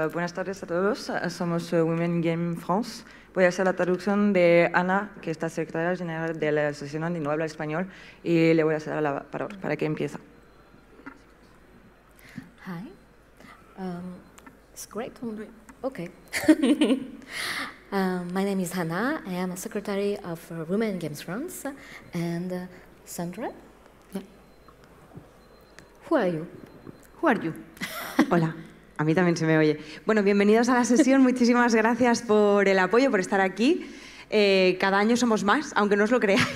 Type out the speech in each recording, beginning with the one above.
Eh, buenas tardes a todos. Eh, somos eh, Women Game France. Voy a hacer la traducción de Ana, que está secretaria general de la Asociación de no habla español, y le voy a hacer la palabra para que empiece. Hi. Um, it's great. Okay. um, my name is Hannah. I am a secretary of uh, Women Games France. And uh, Sandra? Yeah. Who are you? Who are you? Hola. A mí también se me oye. Bueno, bienvenidos a la sesión. Muchísimas gracias por el apoyo, por estar aquí. Eh, cada año somos más, aunque no os lo creáis,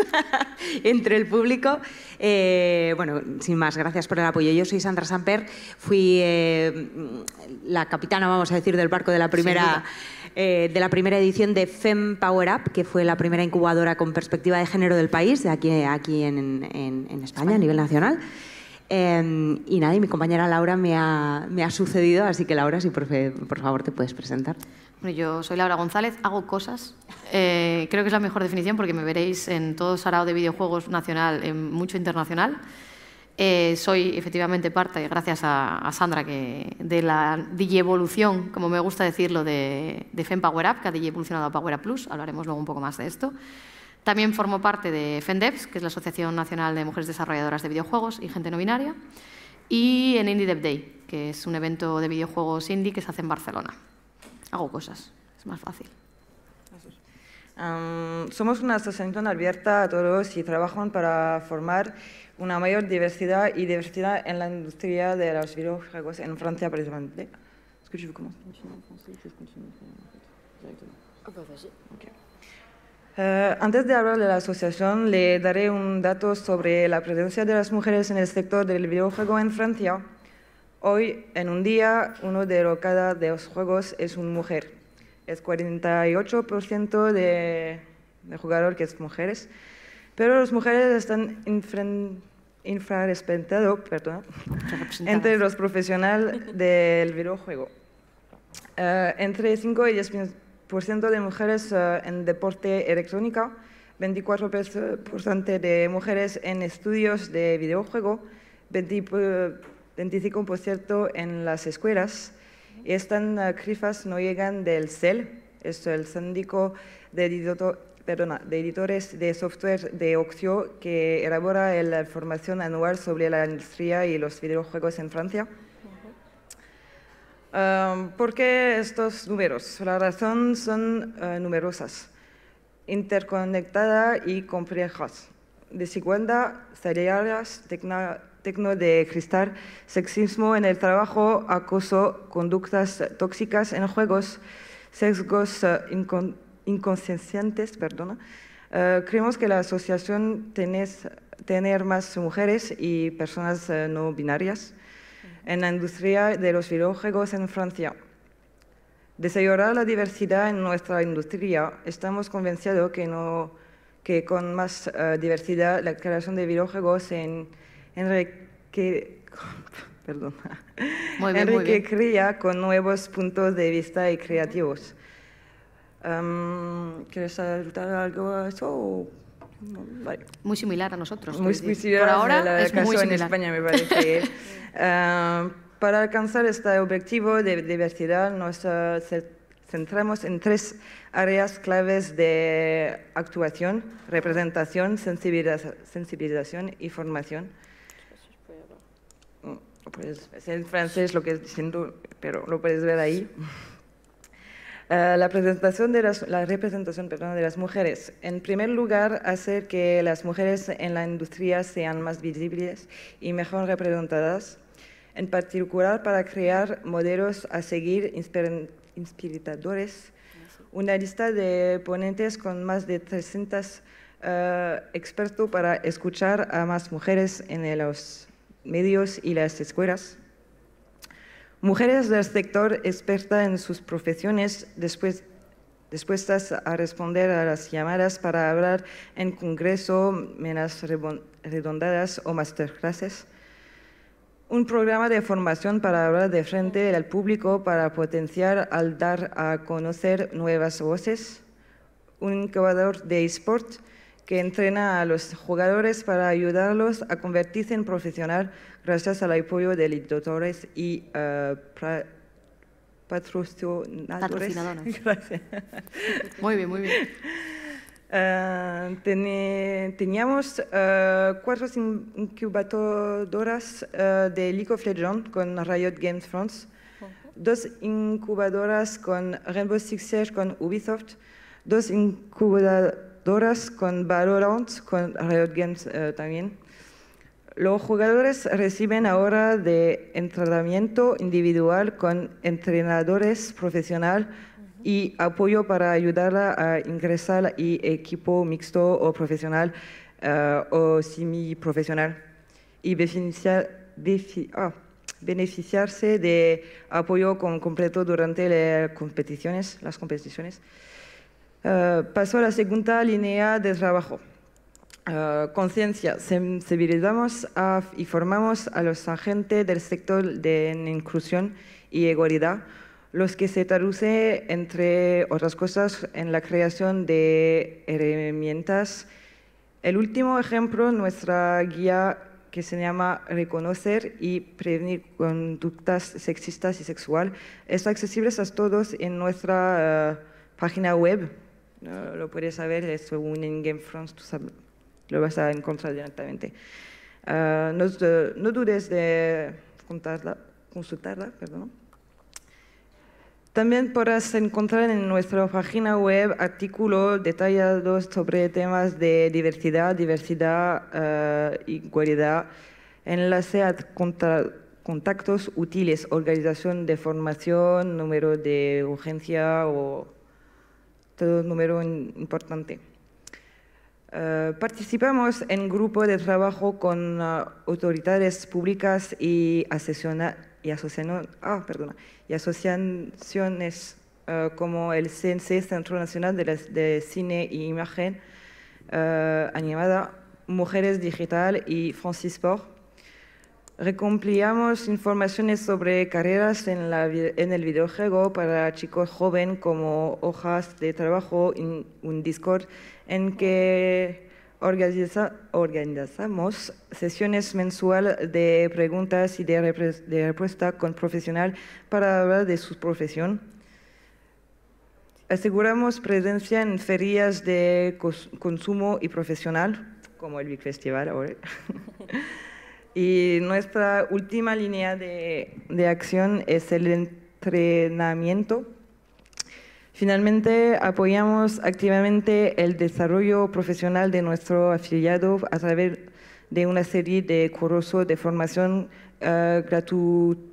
entre el público. Eh, bueno, sin más, gracias por el apoyo. Yo soy Sandra Samper, fui eh, la capitana, vamos a decir, del barco de la primera... de la primera edición de FEM Power Up, que fue la primera incubadora con perspectiva de género del país, de aquí, aquí en, España, a nivel nacional. Em, y nadie, mi compañera Laura me ha, me ha sucedido, así que Laura, si por, por, favor te puedes presentar. Bueno, yo soy Laura González, hago cosas. Eh, creo que es la mejor definición porque me veréis en todo Sarao de videojuegos nacional, en mucho internacional. Eh, soy efectivamente parte, gracias a, Sandra, que de la digievolución, como me gusta decirlo, de, de FEM Power Up, que ha digievolucionado a Power Up Plus. Hablaremos luego un poco más de esto. También formo parte de FENDEVS, que es la Asociación Nacional de Mujeres Desarrolladoras de Videojuegos y Gente No Binaria, y en Indie Dev Day, que es un evento de videojuegos indie que se hace en Barcelona. Hago cosas, es más fácil. somos una asociación abierta a todos y trabajamos para formar una mayor diversidad y diversidad en la industria de los videojuegos en Francia, precisamente. que en eh, antes de hablar de la asociación, le daré un dato sobre la presencia de las mujeres en el sector del videojuego en Francia. Hoy, en un día, uno de cada de los juegos es una mujer. Es 48% de, de jugador que es mujeres. Pero las mujeres están infrarespetadas entre los profesionales del videojuego. Eh, entre 5 y 10 de mujeres eh, en deporte electrónica, 24% de mujeres en estudios de videojuego, 25% eh, en las escuelas. Estas CRIFAS eh, no llegan del CEL, es el síndico de, editores de software de Oxio que elabora la información anual sobre la industria y los videojuegos en Francia. ¿Por qué estos números? La razón son eh, numerosas, interconectadas y complejas. Desigualdad, salarias, tecno de cristal, sexismo en el trabajo, acoso, conductas tóxicas en juegos, sesgos eh, inconscientes, eh, creemos que la asociación tiene tener más mujeres y personas no binarias en la industria de los videojuegos en Francia. Desayorar la diversidad en nuestra industria, estamos convencidos que, no, con más eh, diversidad la creación de videojuegos en, enrique, perdón, con nuevos puntos de vista y creativos. Em, ¿Quieres saltar algo a eso? Muy similar a nosotros. por ahora es muy similar. en España, me parece. Ah, para alcanzar este objetivo de diversidad, nos centramos en tres áreas claves de actuación, representación, sensibilización, y formación. Mm, pues es en francés lo que diciendo, pero lo puedes ver ahí la, de representación de las mujeres. En primer lugar, hacer que las mujeres en la industria sean más visibles y mejor representadas, en particular para crear modelos a seguir inspiradores. Una lista de ponentes con más de 300 eh, expertos para escuchar a más mujeres en los medios y las escuelas. Mujeres del sector expertas en sus profesiones después, dispuestas a responder a las llamadas para hablar en congreso, menas redondadas o masterclasses. Un programa de formación para hablar de frente al público para potenciar al dar a conocer nuevas voces. Un incubador de eSport que entrena a los jugadores para ayudarlos a convertirse en profesional gracias al apoyo de editores y eh, patrocinadores. Gracias. Muy bien, muy bien. Eh, teníamos eh, cuatro incubadoras de League of Legends con Riot Games France, dos incubadoras con Rainbow Six Siege con Ubisoft, dos incubadoras Doras con Valorant con Riot Games eh, también. Los jugadores reciben ahora de entrenamiento individual con entrenadores profesionales y apoyo para ayudarla a ingresar a equipo mixto o profesional eh, o o profesional y ah, beneficiarse de apoyo completo durante las competiciones. Las competiciones. Eh, Paso a la segunda línea de trabajo. Eh, conciencia, sensibilizamos y formamos a los agentes del sector de inclusión y igualdad, los que se traducen, entre otras cosas, en la creación de herramientas. El último ejemplo, nuestra guía que se llama Reconocer y Prevenir Conductas Sexistas y Sexual, es accesible a todos en nuestra eh, página web lo puedes saber según en Game France, tú lo vas a encontrar directamente. Ah, eh, no, dudes de consultarla. También podrás encontrar en nuestra página web artículos detallados sobre temas de diversidad, diversidad, ah, y igualdad, enlace a contactos útiles, organización de formación, número de urgencia o este número importante. Eh, participamos en grupo de trabajo con eh, autoridades públicas y, ah, asociaciones eh, como el CNC, Centro Nacional de, de Cine e Imagen Animada, Mujeres Digital y Francisport Recompliamos informaciones sobre carreras en, la, el videojuego para chicos jóvenes como hojas de trabajo en un Discord en que organizamos sesiones mensuales de preguntas y de, de respuesta con profesional para hablar de su profesión. Aseguramos presencia en ferias de consumo y profesional, como el Big Festival ahora. Y nuestra última línea de, acción es el entrenamiento. Finalmente, apoyamos activamente el desarrollo profesional de nuestro afiliado a través de una serie de cursos de formación ah, gratuitos.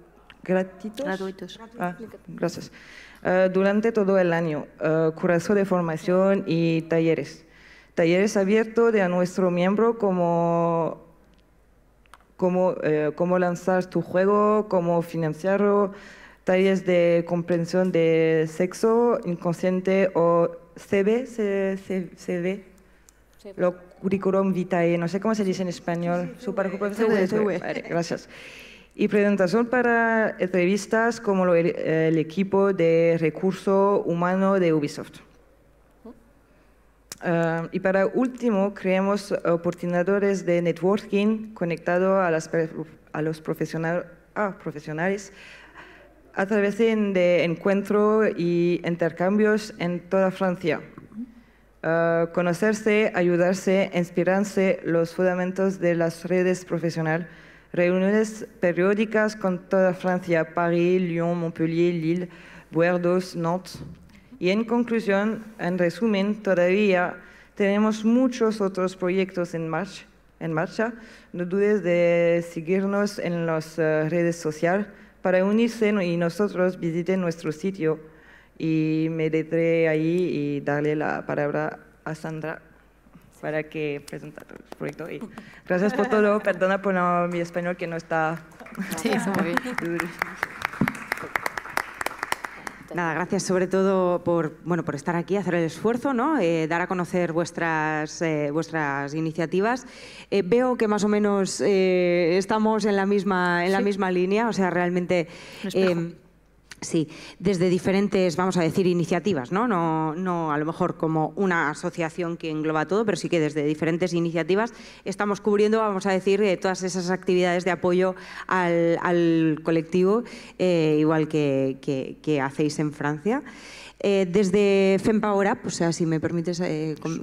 Ah, gracias. Ah, durante todo el año, Curso cursos de formación y talleres. Talleres abiertos de a nuestro miembro como cómo, eh, cómo lanzar tu juego, cómo financiarlo, talleres de comprensión de sexo inconsciente o CV, CV. Lo curriculum vitae, no sé cómo se dice en español. su sí, gracias. Y presentación para entrevistas como el, el equipo de recurso humano de Ubisoft. Ah, y para último, creamos oportunidades de networking conectado a, los ah, profesionales a través de encuentro y intercambios en toda Francia. Ah, conocerse, ayudarse, inspirarse los fundamentos de las redes profesionales. Reuniones periódicas con toda Francia, París, Lyon, Montpellier, Lille, Bordeaux, Nantes. Y en conclusión, en resumen, todavía tenemos muchos otros proyectos en marcha. En marcha. No dudes de seguirnos en las eh, redes sociales para unirse y nosotros visiten nuestro sitio y me detré ahí y darle la palabra a Sandra para que presente el proyecto. gracias por todo, perdona por mi español que no está... Sí, muy bien. Nada, gracias sobre todo por, bueno, por estar aquí, hacer el esfuerzo, ¿no? Eh, dar a conocer vuestras, eh, vuestras iniciativas. Eh, veo que más o menos estamos en la misma, en la misma línea, o sea, realmente... Sí, desde diferentes, vamos a decir, iniciativas, ¿no? ¿no? No a lo mejor como una asociación que engloba todo, pero sí que desde diferentes iniciativas estamos cubriendo, vamos a decir, eh, todas esas actividades de apoyo al, colectivo, eh, igual que, que, hacéis en Francia. Eh, desde FEMPAORA, Up, pues, o sea, si me permites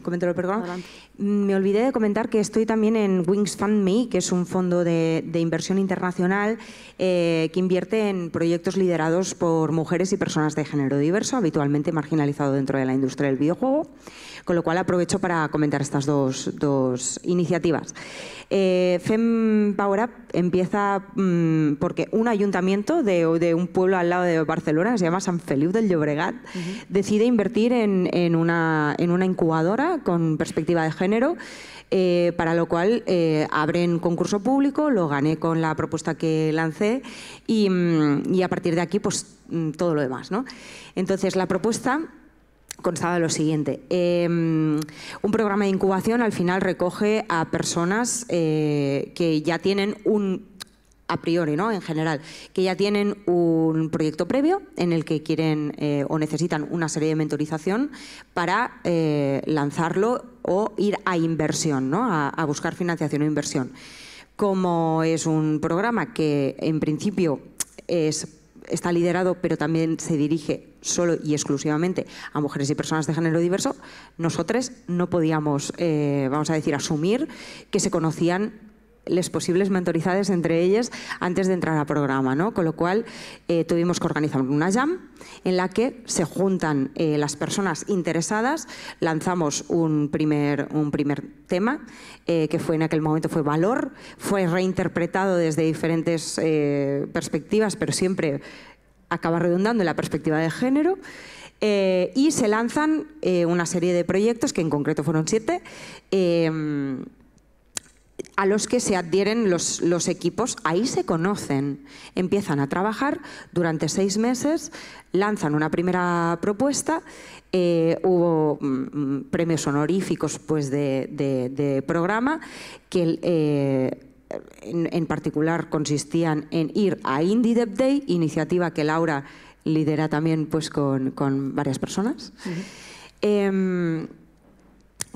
comentar el mm, me olvidé de comentar que estoy también en Wings Fund Me, que es un fondo de, de inversión internacional que invierte en proyectos liderados por por mujeres y personas de género diverso, habitualmente marginalizado dentro de la industria del videojuego, con lo cual aprovecho para comentar estas dos, iniciativas. Eh, FEM Power Up empieza mm, porque un ayuntamiento de, un pueblo al lado de Barcelona, que se llama San Feliu del Llobregat, decide invertir en, en, una, en una incubadora con perspectiva de género eh, para lo cual eh, abren concurso público, lo gané con la propuesta que lancé y, mm, a partir de aquí pues mm, todo lo demás. ¿no? Entonces la propuesta constaba lo siguiente. Eh, mm, un programa de incubación al final recoge a personas que ya tienen un a priori, ¿no? En general, que ya tienen un proyecto previo en el que quieren eh, o necesitan una serie de mentorización para eh, lanzarlo o ir a inversión, ¿no? A, buscar financiación o inversión. Como es un programa que en principio es está liderado, pero también se dirige solo y exclusivamente a mujeres y personas de género diverso, nosotros no podíamos, eh, vamos a decir, asumir que se conocían las posibles mentorizadas entre ellas antes de entrar al programa, Con lo cual eh, tuvimos que organizar una jam en la que se juntan eh, las personas interesadas, lanzamos un primer, un primer tema eh, que fue en aquel momento fue valor, fue reinterpretado desde diferentes perspectivas, pero siempre acaba redundando en la perspectiva de género. y se lanzan una serie de proyectos, que en concreto fueron siete, a los que se adhieren los, equipos, ahí se conocen, empiezan a trabajar durante seis meses, lanzan una primera propuesta, eh, hubo mm, mm, premios honoríficos pues, de, programa que... Eh, en, particular consistían en ir a Indie Dev Day, iniciativa que Laura lidera también pues, con, varias personas, em,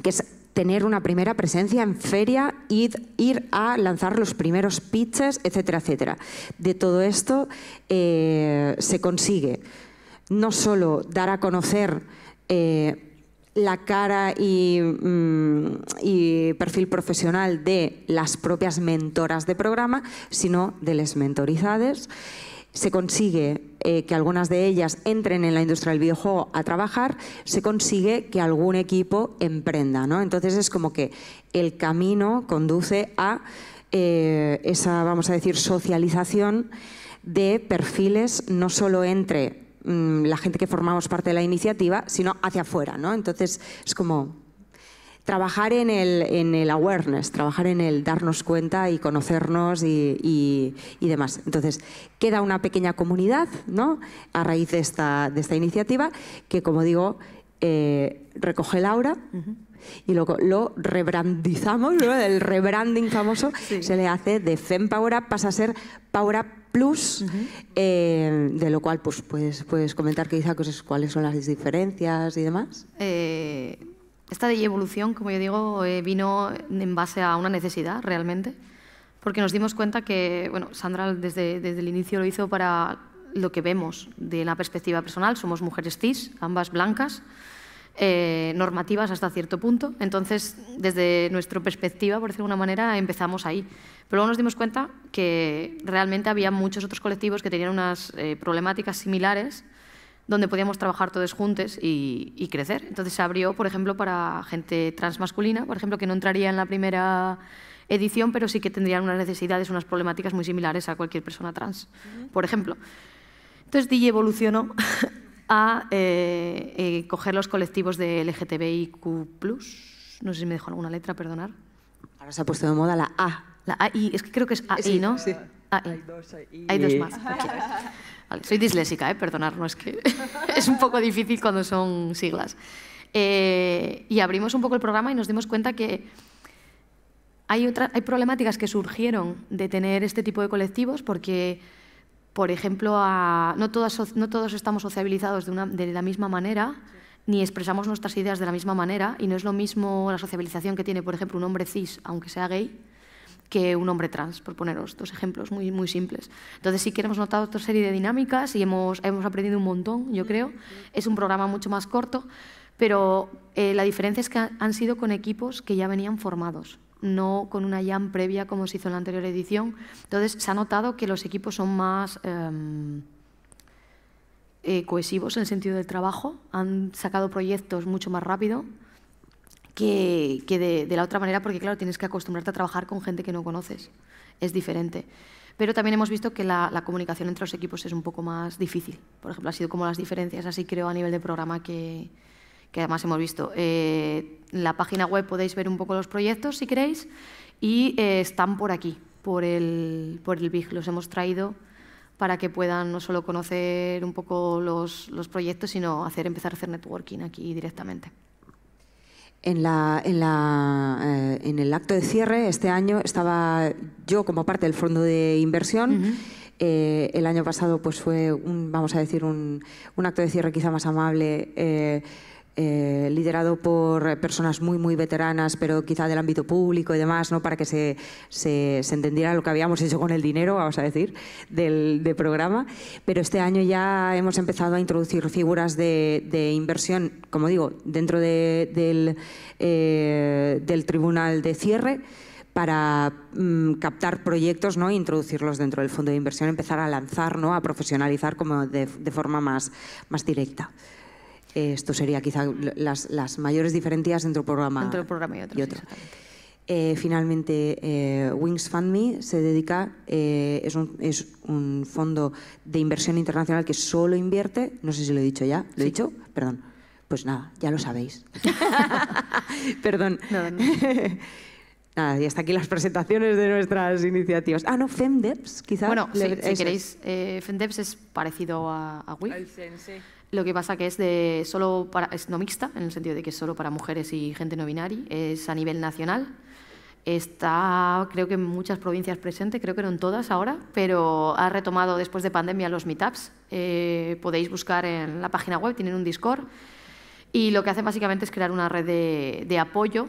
que tener una primera presencia en feria, ir, ir a lanzar los primeros pitches, etcétera, etcétera. De todo esto eh, se consigue no solo dar a conocer eh, la cara y, mm, y, perfil profesional de las propias mentoras de programa, sino de las mentorizadas se consigue eh, que algunas de ellas entren en la industria del videojuego a trabajar, se consigue que algún equipo emprenda. ¿no? Entonces es como que el camino conduce a eh, esa, vamos a decir, socialización de perfiles no solo entre mm, la gente que formamos parte de la iniciativa, sino hacia afuera. ¿no? Entonces es como trabajar en el, en el awareness, trabajar en el darnos cuenta y conocernos y, demás. Entonces, queda una pequeña comunidad ¿no? a raíz de esta, de esta iniciativa que, como digo, eh, recoge el aura y luego lo rebrandizamos, el rebranding famoso se le hace de Fem Power pasa a ser Power Plus, eh, de lo cual pues, puedes, puedes comentar quizá cosas, pues, cuáles son las diferencias y demás. Eh, esta evolución, como yo digo, eh, vino en base a una necesidad realmente, porque nos dimos cuenta que, bueno, Sandra desde, el inicio lo hizo para lo que vemos de la perspectiva personal. Somos mujeres cis, ambas blancas, eh, normativas hasta cierto punto. Entonces, desde nuestra perspectiva, por decirlo de alguna manera, empezamos ahí. Pero luego nos dimos cuenta que realmente había muchos otros colectivos que tenían unas eh, problemáticas similares donde podíamos trabajar todos juntos y, crecer. Entonces se abrió, por ejemplo, para gente transmasculina, por ejemplo, que no entraría en la primera edición, pero sí que tendrían unas necesidades, unas problemáticas muy similares a cualquier persona trans, por ejemplo. Entonces DJ evolucionó a eh, eh, coger los colectivos de LGTBIQ+, no sé si me dejó alguna letra, perdonar. Ahora se ha puesto de moda la A. La AI, es que creo que es AI, ¿no? Sí. Hay dos más soy disléxica, ¿eh? es que es un poco difícil cuando son siglas. Eh, y abrimos un poco el programa y nos dimos cuenta que hay, otra, hay problemáticas que surgieron de tener este tipo de colectivos porque, por ejemplo, no, no todos estamos sociabilizados de, la misma manera. ni expresamos nuestras ideas de la misma manera y no es lo mismo la sociabilización que tiene, por ejemplo, un hombre cis, aunque sea gay, que un hombre trans, por poneros dos ejemplos muy, muy simples. Entonces sí que hemos notado otra serie de dinámicas y hemos, aprendido un montón, yo creo. Es un programa mucho más corto, pero eh, la diferencia es que han sido con equipos que ya venían formados, no con una jam previa como se hizo en la anterior edición. Entonces se ha notado que los equipos son más... Em, eh, cohesivos en el sentido del trabajo, han sacado proyectos mucho más rápido, que, de, la otra manera, porque claro, tienes que acostumbrarte a trabajar con gente que no conoces. Es diferente. Pero también hemos visto que la, comunicación entre los equipos es un poco más difícil. Por ejemplo, ha sido como las diferencias, así creo, a nivel de programa que, además hemos visto. Eh, en la página web podéis ver un poco los proyectos, si queréis, y eh, están por aquí, por el, por BIG. Los hemos traído para que puedan no solo conocer un poco los, los proyectos, sino hacer, empezar a hacer networking aquí directamente. En, la, en, la, eh, en, el acto de cierre, este año estaba yo como parte del fondo de inversión. Eh, el año pasado pues fue, un, vamos a decir, un, acto de cierre quizá más amable. Eh, eh, liderado por eh, personas muy, muy veteranas, pero quizá del ámbito público y demás, para que se, entendiera lo que habíamos hecho con el dinero, vamos a decir, del, programa. Pero este año ya hemos empezado a introducir figuras de, inversión, como digo, dentro eh, del, tribunal de cierre para mm, captar proyectos ¿no? introducirlos dentro del fondo de inversión, empezar a lanzar, a profesionalizar como de, forma más directa esto sería quizá las, mayores diferencias entre un programa, y otro. Eh, finalmente, eh, Wings Fund Me se dedica, eh, es, un, es, un, fondo de inversión internacional que solo invierte, no sé si lo he dicho ya, ¿lo he dicho? Perdón. Pues nada, ya lo sabéis. Perdón. nada, y hasta aquí las presentaciones de nuestras iniciativas. Ah, no, FEMDEPS, quizás. Bueno, si queréis, eh, FEMDEPS es parecido a, a Wings. Lo que pasa que es de solo es no mixta, en el sentido de que es solo para mujeres y gente no binaria, es a nivel nacional. Está, creo que en muchas provincias presente, creo que no en todas ahora, pero ha retomado después de pandemia los meetups. Eh, podéis buscar en la página web, tienen un Discord. Y lo que hacen básicamente es crear una red de, apoyo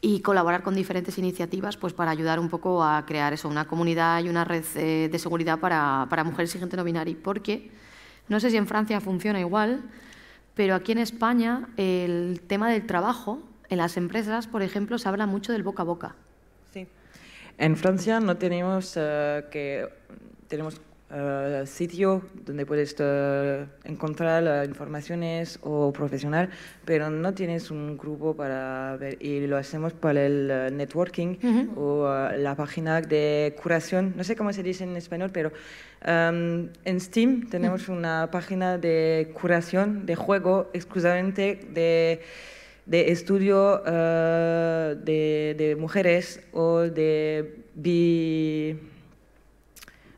y colaborar con diferentes iniciativas pues, para ayudar un poco a crear eso, una comunidad y una red eh, de seguridad para, mujeres y gente no binaria, porque no sé si en Francia funciona igual, pero aquí en España el tema del trabajo, en las empresas, por ejemplo, se habla mucho del boca a boca. Sí. En Francia no tenemos eh, que tenemos eh, sitio donde puedes eh, encontrar encontrar eh, informaciones o profesional, pero no tienes un grupo para ver y lo hacemos para el networking o la página de curación, no sé cómo se dice en español, pero em, en Steam tenemos una página de curación de juego exclusivamente de estudio de, de, mujeres o de bi,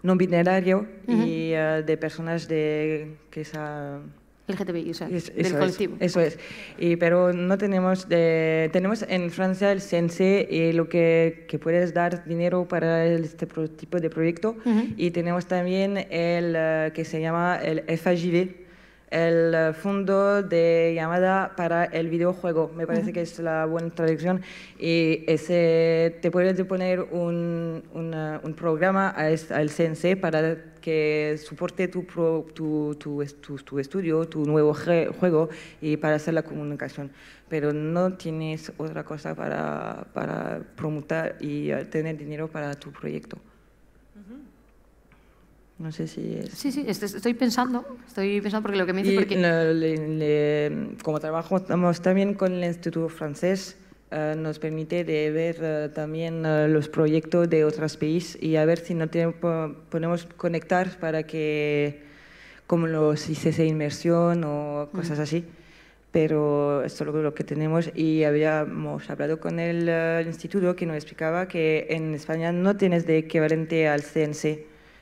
no binario y eh, de personas de que esa LGTBI, o sea, del colectivo. eso es. Y, pero no tenemos, de, tenemos en Francia el CNC y eh, lo que, puedes dar dinero para este tipo de proyecto. Y tenemos también el eh, que se llama el FAGV el eh, fondo de llamada para el videojuego. Me parece que es la buena traducción. Y ese, te puedes poner un, un programa al CNC para que soporte tu, tu, estudio, tu nuevo juego y para hacer la comunicación. Pero no tienes otra cosa para, para promutar y eh, tener dinero para tu proyecto. No sé si es... Sí, sí, este, estoy pensando, estoy pensando porque lo que me dice... Porque... como trabajamos también con el Instituto Francés, eh, nos permite de ver eh, también eh, los proyectos de otros países y a ver si no tenemos, podemos conectar para que, como los ICC inmersión o cosas así. Pero esto es lo que tenemos y habíamos hablado con el, instituto que nos explicaba que en España no tienes de equivalente al CNC.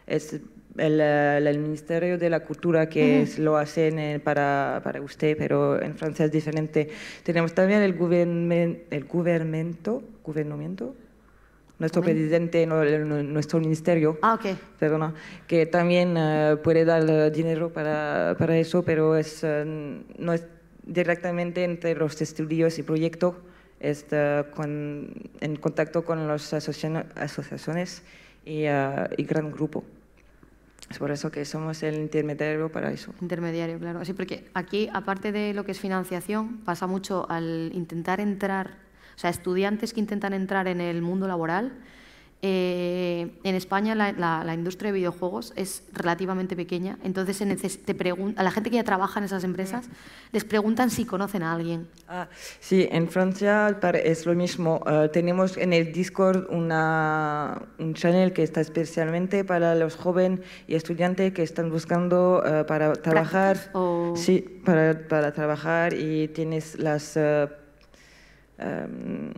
Es eh, el, Ministerio de la Cultura que lo hacen para, para, usted, pero en Francia es diferente. Tenemos también el, gobierno el nuestro presidente, nuestro ministerio, ah, que también eh, puede dar eh, dinero para, eso, pero es, no es directamente entre los estudios y proyectos, es con, en contacto con las asociaciones y, y gran grupo. Es por eso que somos el intermediario para eso. Intermediario, claro. Sí, porque aquí, aparte de lo que es financiación, pasa mucho al intentar entrar, o sea, estudiantes que intentan entrar en el mundo laboral, eh, en España la, industria de videojuegos es relativamente pequeña, entonces te a la gente que ya trabaja en esas empresas les preguntan si conocen a alguien. Ah, sí, en Francia es lo mismo. Eh, tenemos en el Discord una, un channel que está especialmente para los jóvenes y estudiantes que están buscando eh, para trabajar. Sí, para, trabajar y tienes las... Em,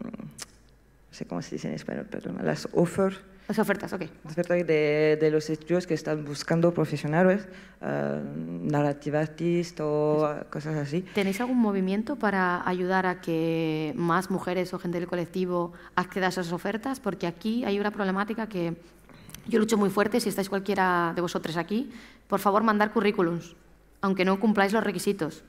sé cómo se dice en español, perdón, las offers. Las ofertas, ok. ofertas de, de, los estudios que están buscando profesionales, uh, ah, narrativistas o cosas así. ¿Tenéis algún movimiento para ayudar a que más mujeres o gente del colectivo acceda a esas ofertas? Porque aquí hay una problemática que yo lucho muy fuerte. Si estáis cualquiera de vosotros aquí, por favor, mandar currículums, aunque no cumpláis los requisitos.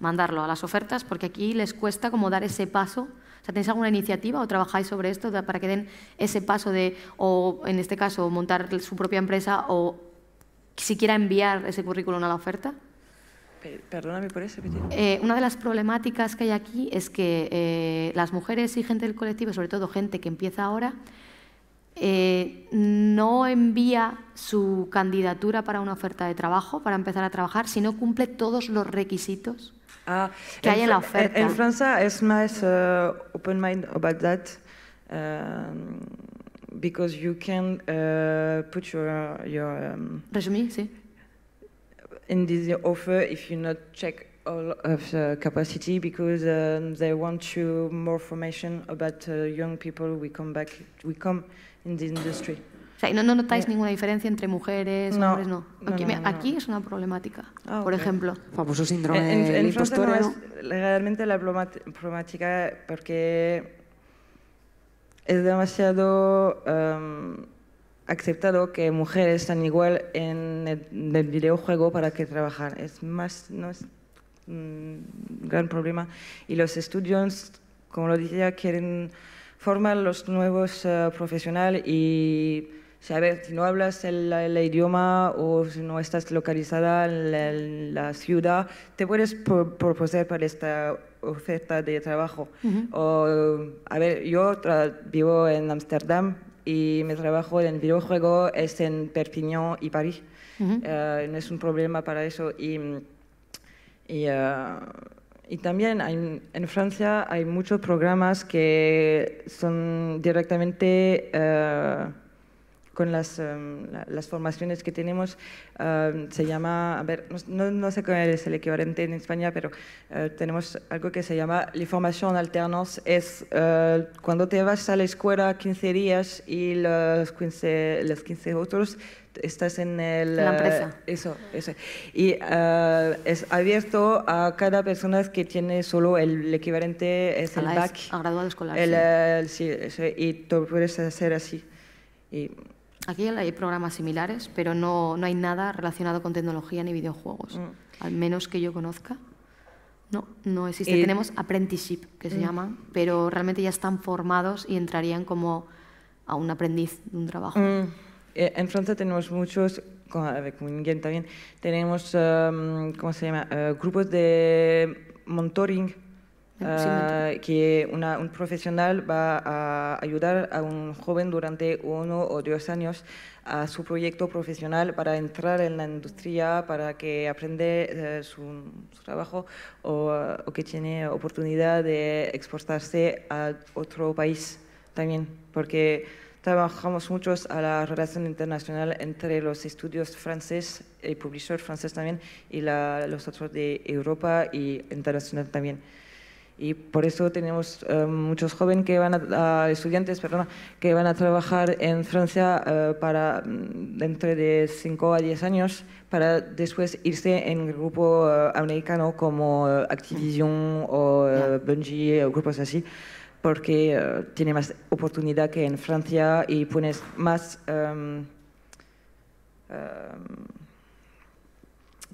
Mandarlo a las ofertas, porque aquí les cuesta como dar ese paso ¿Tenéis alguna iniciativa o trabajáis sobre esto para que den ese paso de, o en este caso, montar su propia empresa o siquiera enviar ese currículum a la oferta? Perdóname por eso. Eh, una de las problemáticas que hay aquí es que eh, las mujeres y gente del colectivo, sobre todo gente que empieza ahora, eh, no envía su candidatura para una oferta de trabajo, para empezar a trabajar, si no cumple todos los requisitos Ah, que hay en la oferta. En, Francia es más uh, open mind about that. Um, because you can uh, put your your um, resume, sí. in this offer if you not check all of the capacity because um, they want you more information about uh, young people we come back we come in the industry. no, notáis eh, ninguna diferencia entre mujeres, no, hombres, no. Aquí, es una problemática, ah, por ejemplo. Famoso síndrome en, en, ¿eh? es realmente la problemática porque es demasiado em, aceptado que mujeres están igual en el, videojuego para que trabajar. Es más, no es un mm, gran problema. Y los estudios, como lo decía, quieren formar los nuevos eh, profesionales y ver, si no hablas el, idioma o si no estás localizada en la, ciudad, te puedes proponer para esta oferta de trabajo. o, a ver, yo vivo en Ámsterdam y mi trabajo en videojuego es en Perpignan y París. Eh, no es un problema para eso. Y, y, eh, también en Francia hay muchos programas que son directamente eh, con las, em, las formaciones que tenemos, em, se llama, a ver, no, no, sé cuál es el equivalente en España, pero eh, tenemos algo que se llama la formación alternos, es eh, cuando te vas a la escuela 15 días y los 15, los 15 otros estás en el, la eh, empresa. Eso, eso. Y es abierto a cada persona que tiene solo el, equivalente, es el BAC. a graduado escolar. sí. y tú puedes hacer así. Y Aquí hay programas similares, pero no, no hay nada relacionado con tecnología ni videojuegos. Mm. Al menos que yo conozca. No, no existe. Eh, tenemos apprenticeship, que se mm. llama, pero realmente ya están formados y entrarían como a un aprendiz de un trabajo. Mm. Eh, en Francia tenemos muchos, con Miguel también, tenemos, em, ¿cómo se llama? Eh, grupos de mentoring Ah, que un profesional va a ayudar a un joven durante uno o dos años a su proyecto profesional para entrar en la industria, para que aprende eh, su, trabajo o, que tiene oportunidad de exportarse a otro país también, porque trabajamos mucho a la relación internacional entre los estudios francés, el publisher francés también, y los otros de Europa y internacional también y por eso tenemos eh, muchos jóvenes que van a, estudiantes perdona, que van a trabajar en Francia eh, para dentro mm, de 5 a 10 años para después irse en grupo eh, americano como Activision o Bungie o grupos así porque tiene más oportunidad que en Francia y pones más em, em,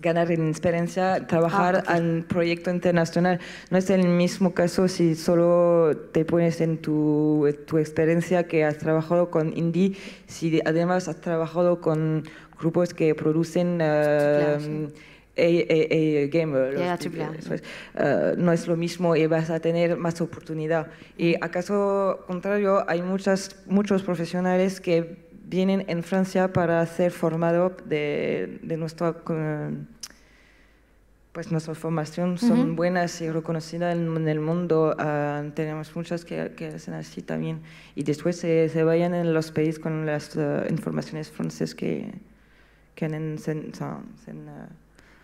ganar en experiencia, ah, trabajar en proyecto internacional. No es el mismo caso si solo te pones en tu, experiencia que has trabajado con indie, si además has trabajado con grupos que producen... Uh, no es lo mismo y vas a tener más oportunidad. Y acaso contrario, hay muchas, muchos profesionales que vienen en Francia para ser formados de, de, nuestra, eh, pues nuestra formación. Son buenas y reconocidas en, el mundo. Ah, tenemos muchas que, hacen así también. Y después se, se vayan en los países con las eh, informaciones francesas que, que ah.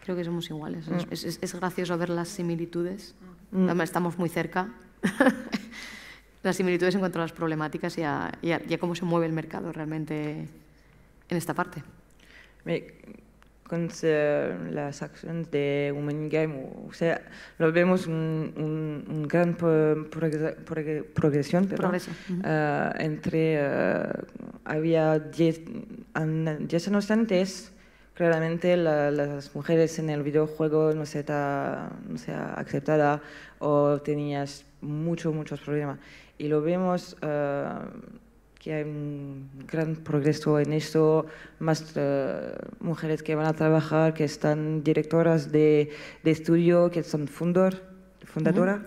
Creo que somos iguales. Mm. Es, es, gracioso ver las similitudes. Mm. Estamos muy cerca. las similitudes en cuanto a las problemáticas y a, cómo se mueve el mercado realmente en esta parte. Con las acciones de Women Game, o lo vemos un, gran progresión, pero ah, entre ah, había 10 años antes claramente las mujeres en el videojuego no se está no ha aceptada o tenías muchos muchos problemas y lo vemos eh, que hay un gran progreso en esto, más eh, mujeres que van a trabajar, que están directoras de, estudio, que son fundor, fundadora.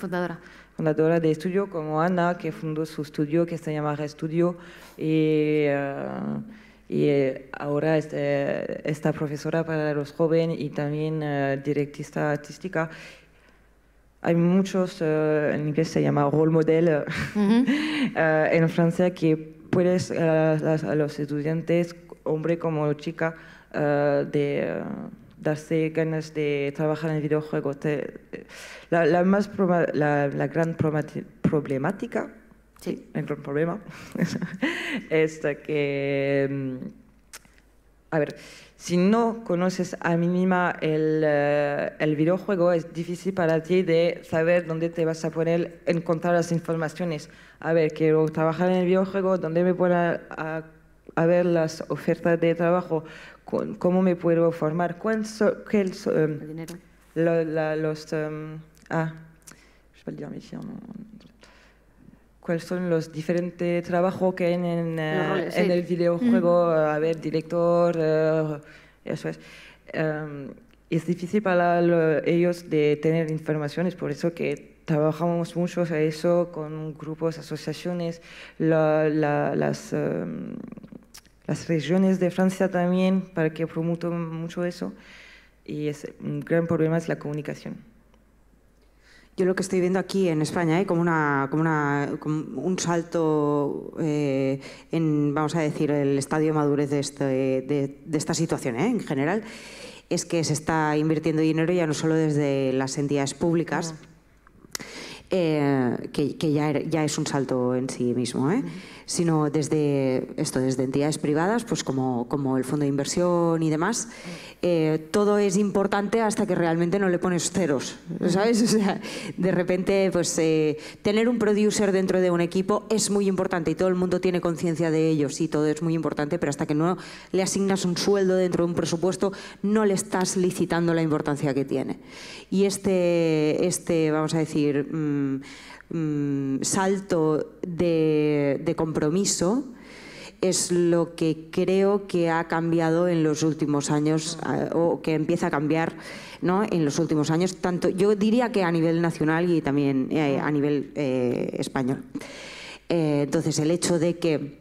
fundadora de estudio, como Ana, que fundó su estudio, que se llama Estudio, y, eh, y ahora es, está profesora para los jóvenes y también directista artística hay muchos, eh, en inglés se llama role model eh, eh, en Francia, que puedes a, los estudiantes, hombre como chica, de darse ganas de trabajar en videojuegos. la, más la, la, gran problemática, sí. el gran problema, es que mm, a ver, si no conoces a mínima el, eh, el, videojuego, es difícil para ti de saber dónde te vas a poner, encontrar las informaciones. A ver, quiero trabajar en el videojuego, dónde me puedo a, ver las ofertas de trabajo, cómo me puedo formar, cuál so, em, los... Em, ah, je si, cuáles son los diferentes trabajos que hay en, eh, el videojuego, a ver, director, eh, eso es. Em, es difícil para ellos de tener informaciones, por eso que trabajamos mucho a eso con grupos, asociaciones, las, em, las regiones de Francia también, para que promuevan mucho eso. Y un gran problema es la comunicación. Yo lo que estoy viendo aquí en España, ¿eh? como, un salto eh, en, vamos a decir, el estadio madurez este, de, esta situación ¿eh? en general, es que se está invirtiendo dinero ya no solo desde las entidades públicas, eh, que, ya, es un salto en sí mismo sino desde esto, desde entidades privadas, pues como, como el fondo de inversión y demás. Eh, todo es importante hasta que realmente no le pones ceros, ¿sabes? O sea, de repente, pues eh, tener un producer dentro de un equipo es muy importante y todo el mundo tiene conciencia de ello, sí, todo es muy importante, pero hasta que no le asignas un sueldo dentro de un presupuesto, no le estás licitando la importancia que tiene. Y este, este vamos a decir, mm, Mm, salto de, compromiso es lo que creo que ha cambiado en los últimos años eh, o que empieza a cambiar ¿no? en los últimos años, tanto yo diría que a nivel nacional y también eh, a nivel eh, español. entonces, el hecho de que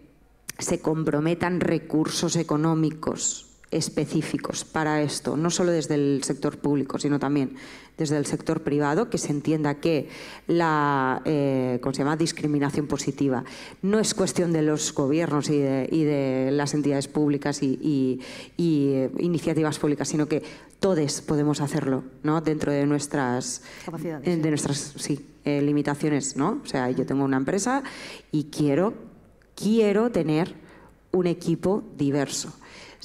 se comprometan recursos económicos específicos para esto, no solo desde el sector público, sino también desde el sector privado, que se entienda que la eh, discriminación positiva no es cuestión de los gobiernos y de, las entidades públicas y, eh, iniciativas públicas, sino que todos podemos hacerlo ¿no? dentro de nuestras, eh, De nuestras limitaciones. ¿no? O sea, yo tengo una empresa y quiero, quiero tener un equipo diverso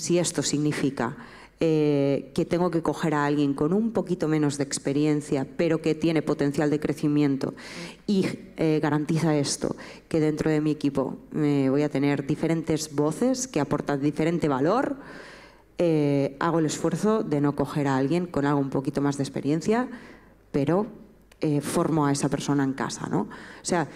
si esto significa eh, que tengo que coger a alguien con un poquito menos de experiencia, pero que tiene potencial de crecimiento y eh, garantiza esto, que dentro de mi equipo eh, voy a tener diferentes voces que aportan diferente valor, hago el esfuerzo de no coger a alguien con algo un poquito más de experiencia, pero formo a esa persona en casa. ¿no? O sea,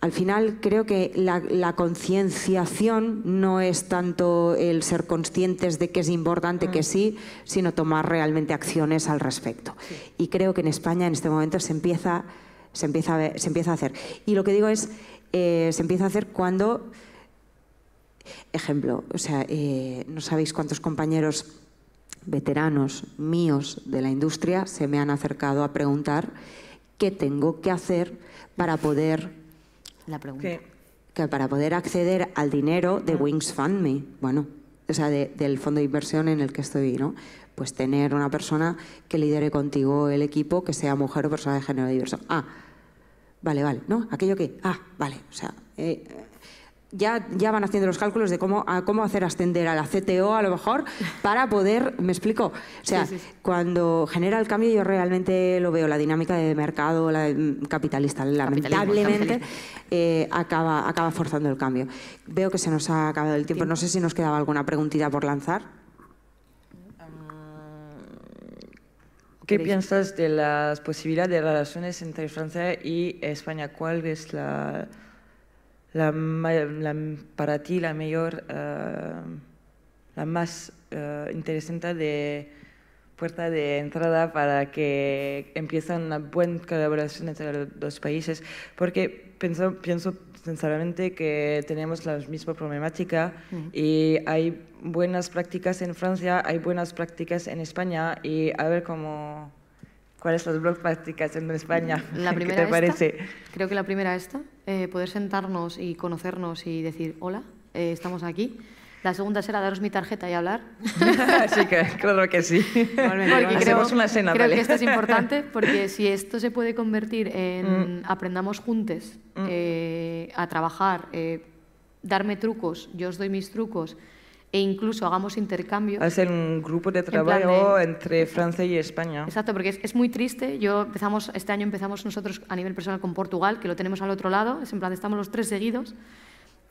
al final creo que la, concienciación no es tanto el ser conscientes de que es importante que mm. sí, sino tomar realmente acciones al respecto. Y creo que en España en este momento se empieza, se empieza, a, se empieza a hacer. Y lo que digo es, eh, se empieza a hacer cuando, ejemplo, o sea, eh, no sabéis cuántos compañeros veteranos míos de la industria se me han acercado a preguntar qué tengo que hacer para poder la pregunta. ¿Qué? Que para poder acceder al dinero de ah. Wings Fund Me, bueno, o sea, del fondo de inversión en el que estoy, ¿no? Pues tener una persona que lidere contigo el equipo, que sea mujer o persona de género diverso. Ah, vale, vale, ¿no? ¿Aquello que... Ah, vale, o sea, eh, ya, van haciendo los cálculos de cómo, cómo hacer ascender a la CTO a lo mejor para poder, me explico, o sea, cuando genera el cambio yo realmente lo veo, la dinámica de mercado, mm, capitalista, lamentablemente eh, acaba, acaba forzando el cambio. Veo que se nos ha acabado el tiempo, no sé si nos quedaba alguna preguntita por lanzar. ¿Qué piensas de las posibilidades de relaciones entre Francia y España? ¿Cuál es la la, para ti la mayor, eh, la más eh, interesante de puerta de entrada para que empiece una buena colaboración entre los dos países, porque pienso, pienso sinceramente que tenemos la misma problemática y hay buenas prácticas en Francia, hay buenas prácticas en España y a ver cómo ¿Cuáles son las blogs prácticas en España? La primera ¿Qué te parece? Creo que la primera esta, eh, poder sentarnos y conocernos y decir, hola, eh, estamos aquí. La segunda será daros mi tarjeta y hablar. Sí, que claro que sí. Porque creo, una cena, creo que esto es importante porque si esto se puede convertir en mm. aprendamos juntos mm. eh, a trabajar, darme trucos, yo os doy mis trucos, e incluso hagamos intercambio. Hacer un grupo de trabajo entre Francia y España. Exacto, porque es, muy triste. Yo empezamos este año empezamos nosotros a nivel personal con Portugal, que lo tenemos al otro lado, en plan estamos los tres seguidos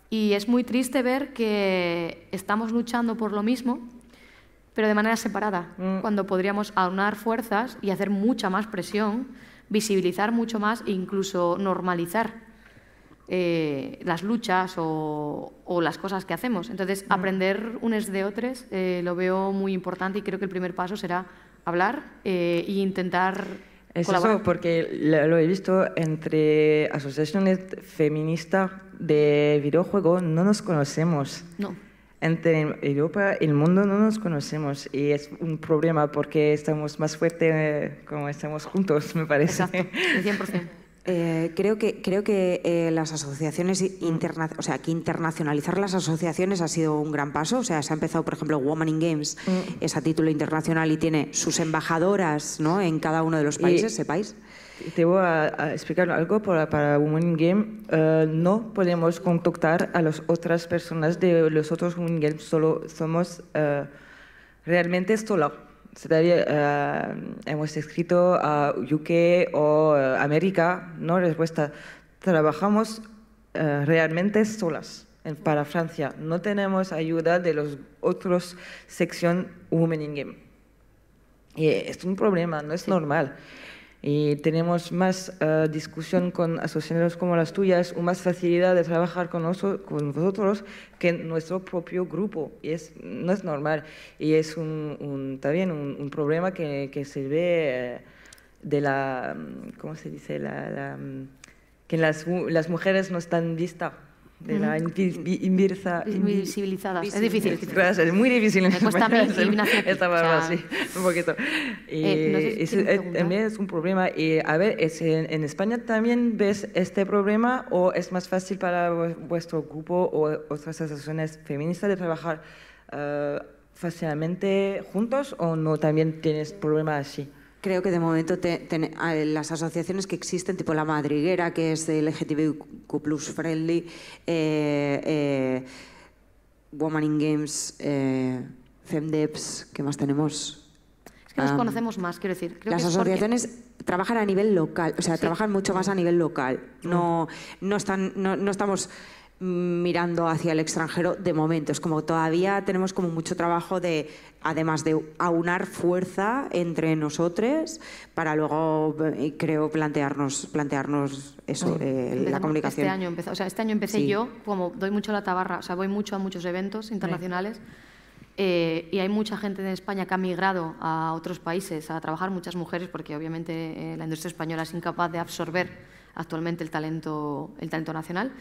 y es muy triste ver que estamos luchando por lo mismo, pero de manera separada, mm. cuando podríamos aunar fuerzas y hacer mucha más presión, visibilizar mucho más e incluso normalizar eh, las luchas o, las cosas que hacemos. Entonces, aprender unos de otros eh, lo veo muy importante y creo que el primer paso será hablar eh, e intentar es eso, porque lo he visto entre asociaciones feministas de videojuego no nos conocemos. No. Entre Europa y el mundo no nos conocemos y es un problema porque estamos más fuertes como estamos juntos, me parece. Exacto, 100%. Eh, creo que, creo que eh, las asociaciones interna o sea, que internacionalizar las asociaciones ha sido un gran paso. O sea, se ha empezado, por ejemplo, Woman in Games, mm. es a título internacional y tiene sus embajadoras ¿no? en cada uno de los países, sepáis. Te voy a, explicar algo para, para in Game. Eh, no podemos contactar a las otras personas de los otros Women Games, solo somos realmente solo eh, hemos escrito a UK o eh, América, no respuesta. Trabajamos eh, realmente solas para Francia. No tenemos ayuda de los otros sección Women in Game. Y es un problema, no es normal y eh, tenemos más eh, discusión con asociaciones como las tuyas o más facilidad de trabajar con, nosotros con que nuestro propio grupo. Y es, no es normal y es un, también un, problema que, se ve eh, de la, mm, ¿cómo se dice? La, mm, que las, las mujeres no están vistas de la mm. Es difícil. es muy difícil. en cuesta Esta palabra, sí, un poquito. Eh, eh, también es un problema. Y a ver, en, España también ves este problema o es más fácil para vuestro grupo o otras asociaciones feministas de trabajar eh, fácilmente juntos o no también tienes problemas así? creo que de momento las asociaciones que existen, tipo La Madriguera, que es LGTBQ Plus Friendly, eh, eh, Woman in Games, eh, FemDeps, ¿qué más tenemos? Es que nos conocemos más, quiero decir. las asociaciones trabajan a nivel local, o sea, trabajan mucho más a nivel local. No, no, están, no estamos mirando hacia el extranjero de momento. Es como todavía tenemos como mucho trabajo de, además de aunar fuerza entre nosotros, para luego, eh, creo, plantearnos, plantearnos eso, eh, la comunicación. Este año, empecé, o sea, este año empecé yo, como doy mucho la tabarra, o sea, voy mucho a muchos eventos internacionales. Eh, y hay mucha gente en España que ha migrado a otros países a trabajar, muchas mujeres, porque obviamente la industria española es incapaz de absorber actualmente el talento, el talento nacional.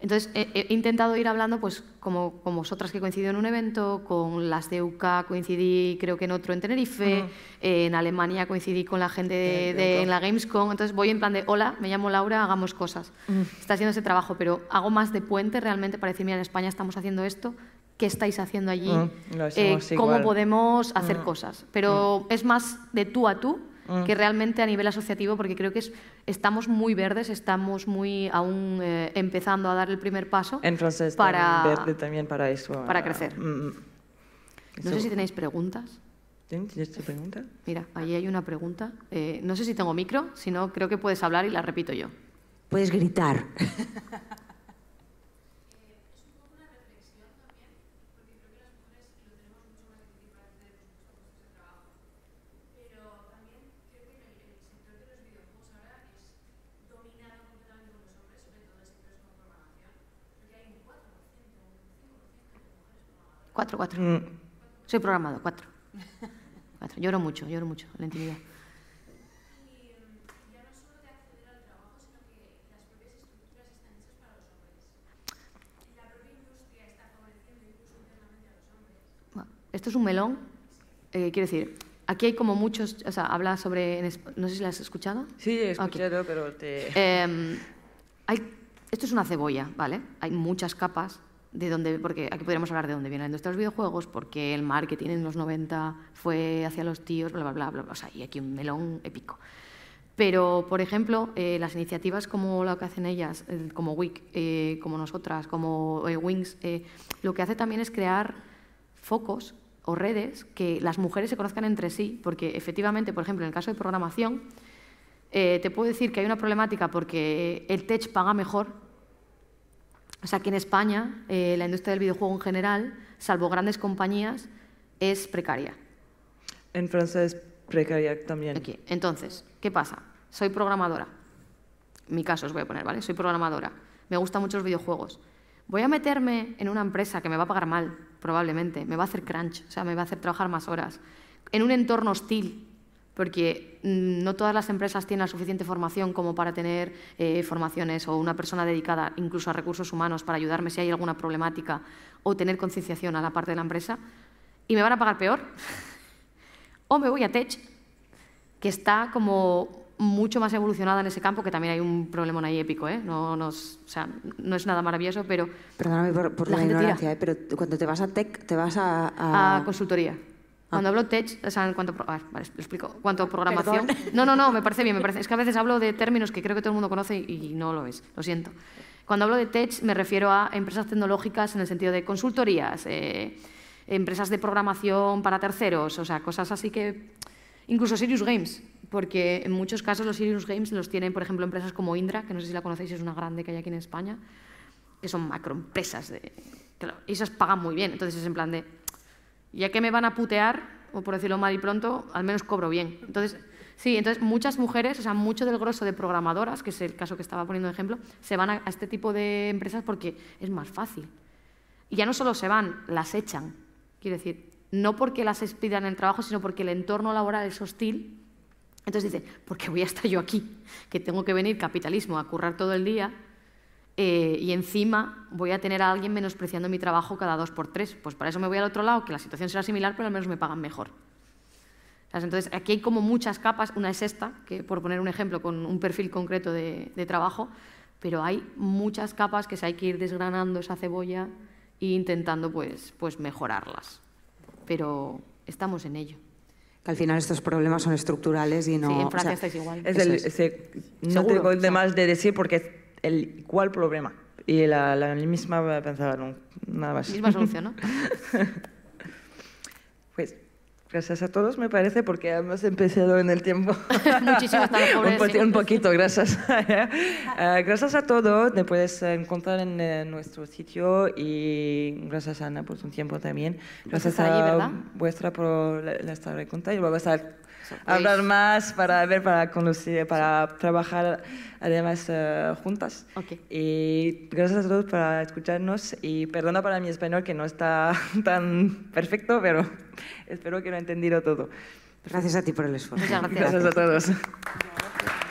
Entonces, he, intentado ir hablando pues, como, con vosotras que coincidí en un evento, con las de UCA coincidí creo que en otro en Tenerife, en Alemania coincidí con la gente de, en la Gamescom, entonces voy en plan de, hola, me llamo Laura, hagamos cosas. Mm. Está haciendo ese trabajo, pero hago más de puente realmente para decir, mira, en España estamos haciendo esto, ¿qué estáis haciendo allí? Mm, eh, ¿Cómo podemos hacer mm. cosas? Pero es más de tú a tú que realmente a nivel asociativo, porque creo que estamos muy verdes, estamos muy aún eh, empezando a dar el primer paso. para, verde también para eso. Ah, para crecer. Mm, mm. No sé si tenéis preguntas. ¿Tienes pregunta? Mira, ahí hay una pregunta. Eh, no sé si tengo micro, si no, creo que puedes hablar y la repito yo. Puedes gritar. Cuatro, cuatro. Mm. Soy programado, cuatro. cuatro. Lloro mucho, lloro mucho la intimidad. esto es un melón. Eh, quiero decir, aquí hay como muchos, o sea, habla sobre, no sé si la has escuchado. Sí, he escuchado, pero te... Em, esto es una cebolla, ¿vale? Hay muchas capas de dónde, porque aquí podríamos hablar de dónde viene la industria de los videojuegos, porque el marketing en los 90 fue hacia los tíos, bla, bla, bla, o sea, y aquí un melón épico. Pero, por ejemplo, eh, las iniciativas como lo que hacen ellas, como WIC, eh, como nosotras, como eh, Wings, lo que hace también es crear focos o redes que las mujeres se conozcan entre sí, porque efectivamente, por ejemplo, en el caso de programación, te puedo decir que hay una problemática porque el tech paga mejor o sea, aquí en España eh, la industria del videojuego en general, salvo grandes compañías, es precaria. En Francia es precaria también. Entonces, ¿qué pasa? Soy programadora. mi caso os voy a poner, ¿vale? Soy programadora. Me gustan mucho los videojuegos. Voy a meterme en una empresa que me va a pagar mal, probablemente. Me va a hacer crunch, o sea, me va a hacer trabajar más horas. En un entorno hostil, porque mm, no todas las empresas tienen la suficiente formación como para tener eh, formaciones o una persona dedicada incluso a recursos humanos para ayudarme si hay alguna problemática o tener concienciación a la parte de la empresa. Y me van a pagar peor. o me voy a Tech, que está como mucho más evolucionada en ese campo, que también hay un problema ahí épico, ¿eh? No, o sea, no es nada maravilloso, pero... Perdóname por, la, ignorancia, ¿eh? pero cuando te vas a tech, te vas A, a consultoría. Cuando ah. hablo tech, o sea, explico, programación. No, no, no, me parece bien, me parece. Es que a veces hablo de términos que creo que todo el mundo conoce y, no lo es, lo siento. Cuando hablo de tech me refiero a empresas tecnológicas en el sentido de consultorías, eh, empresas de programación para terceros, o sea, cosas así que... Incluso Serious Games, porque en muchos casos los Serious Games los tienen, por ejemplo, empresas como Indra, que no sé si la conocéis, es una grande que hay aquí en España, que son macroempresas, de, esas pagan muy bien, entonces es en plan de ya que me van a putear, o por decirlo mal y pronto, al menos cobro bien. Entonces, sí, entonces muchas mujeres, o sea, mucho del grosso de programadoras, que es el caso que estaba poniendo de ejemplo, se van a, este tipo de empresas porque es más fácil. Y ya no solo se van, las echan. Quiero decir, no porque las expidan el trabajo, sino porque el entorno laboral es hostil. Entonces dicen, ¿por qué voy a estar yo aquí? Que tengo que venir capitalismo a currar todo el día eh, y encima voy a tener a alguien menospreciando mi trabajo cada dos por tres. Pues para eso me voy al otro lado, que la situación será similar, pero al menos me pagan mejor. Entonces, aquí hay como muchas capas. Una es esta, que por poner un ejemplo con un perfil concreto de, trabajo, pero hay muchas capas que se hay que ir desgranando esa cebolla e intentando pues, pues mejorarlas. Pero estamos en ello. Que al final estos problemas son estructurales y no... Sí, en Francia o estáis igual. el, no tengo el más de decir porque el problema y la, misma pensaba nada más. Misma solución, ¿no? pues gracias a todos, me parece, porque hemos empezado en el tiempo. Muchísimas gracias. un, un, poquito, gracias. Ah, gracias a todos, te puedes encontrar en, eh, nuestro sitio y gracias, Ana, por tu tiempo también. Pues gracias, a, allí, vuestra por la, estar y a hablar más, para ver, para conocer, para trabajar además eh, juntas. Y gracias a todos por escucharnos y perdona para mi español que no está tan perfecto, pero espero que lo he entendido todo. Gracias a ti por el esfuerzo. Muchas gracias. Gracias a todos.